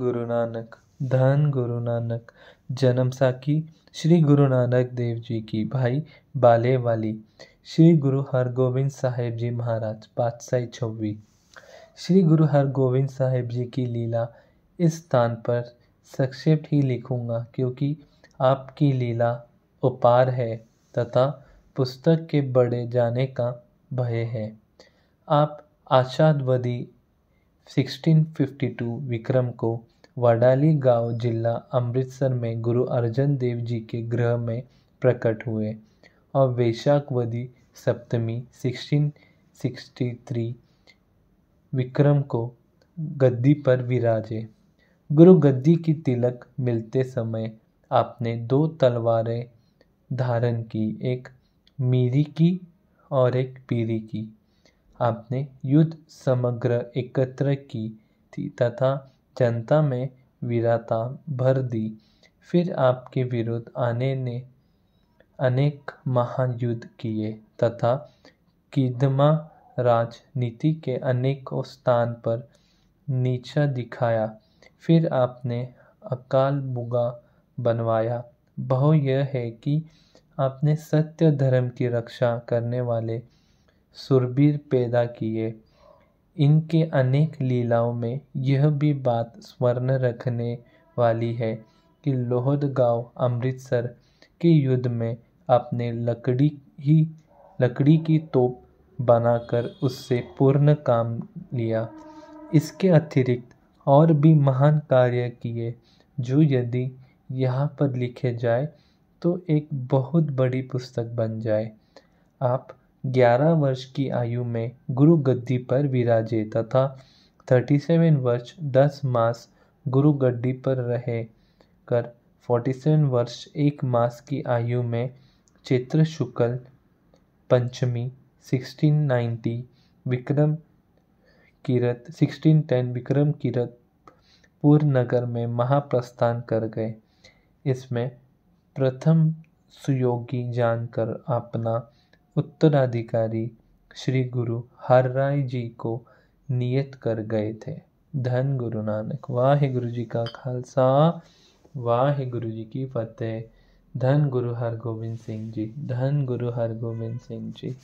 गुरु नानक धन गुरु नानक जन्म साखी श्री गुरु नानक देव जी की भाई बाले वाली श्री गुरु हरगोविंद साहेब जी महाराज पातशाही छवी श्री गुरु हरगोविंद साहेब जी की लीला इस स्थान पर संक्षेप ही लिखूंगा क्योंकि आपकी लीला उपार है तथा पुस्तक के बड़े जाने का भय है आप आशादवदी 1652 विक्रम को वडाली गांव जिला अमृतसर में गुरु अर्जन देव जी के गृह में प्रकट हुए और वैशाखवदी सप्तमी 1663 विक्रम को गद्दी पर विराजे गुरु गद्दी की तिलक मिलते समय आपने दो तलवारें धारण की एक मीरी की और एक पीरी की आपने युद्ध समग्र एकत्र की थी तथा जनता में वीरता भर दी फिर आपके विरुद्ध आने ने अनेक महायुद्ध किए तथा किदमा राजनीति के अनेकों स्थान पर नीचा दिखाया फिर आपने अकाल बुगा बनवाया बहु यह है कि आपने सत्य धर्म की रक्षा करने वाले सुरबीर पैदा किए इनके अनेक लीलाओं में यह भी बात स्वर्ण रखने वाली है कि गांव अमृतसर के युद्ध में अपने लकड़ी ही लकड़ी की तोप बनाकर उससे पूर्ण काम लिया इसके अतिरिक्त और भी महान कार्य किए जो यदि यहाँ पर लिखे जाए तो एक बहुत बड़ी पुस्तक बन जाए आप ग्यारह वर्ष की आयु में गुरु गद्दी पर विराजे तथा थर्टी सेवन वर्ष दस मास गुरु गद्दी पर रहे कर फोर्टी सेवन वर्ष एक मास की आयु में चैत्र शुक्ल पंचमी सिक्सटीन नाइन्टी विक्रम किरत सिक्सटीन टेन विक्रम किरत पूर्ण नगर में महाप्रस्थान कर गए इसमें प्रथम सुयोगी जानकर अपना उत्तराधिकारी श्री गुरु हर राय जी को नियत कर गए थे धन गुरु नानक वाहिगुरु जी का खालसा वाहिगुरु जी की फतेह धन गुरु हरगोबिंद सिंह जी धन गुरु हरगोबिंद सिंह जी